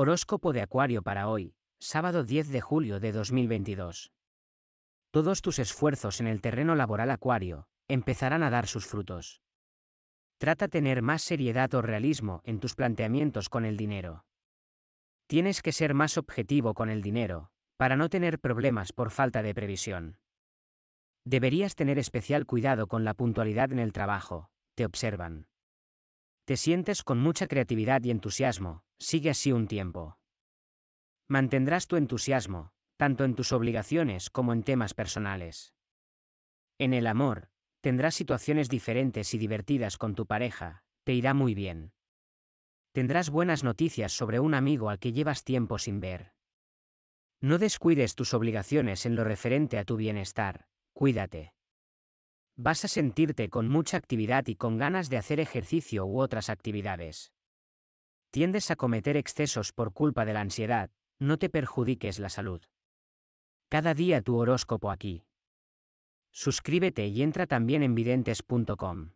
Horóscopo de Acuario para hoy, sábado 10 de julio de 2022. Todos tus esfuerzos en el terreno laboral Acuario empezarán a dar sus frutos. Trata tener más seriedad o realismo en tus planteamientos con el dinero. Tienes que ser más objetivo con el dinero, para no tener problemas por falta de previsión. Deberías tener especial cuidado con la puntualidad en el trabajo, te observan. Te sientes con mucha creatividad y entusiasmo, sigue así un tiempo. Mantendrás tu entusiasmo, tanto en tus obligaciones como en temas personales. En el amor, tendrás situaciones diferentes y divertidas con tu pareja, te irá muy bien. Tendrás buenas noticias sobre un amigo al que llevas tiempo sin ver. No descuides tus obligaciones en lo referente a tu bienestar, cuídate. Vas a sentirte con mucha actividad y con ganas de hacer ejercicio u otras actividades tiendes a cometer excesos por culpa de la ansiedad, no te perjudiques la salud. Cada día tu horóscopo aquí. Suscríbete y entra también en videntes.com.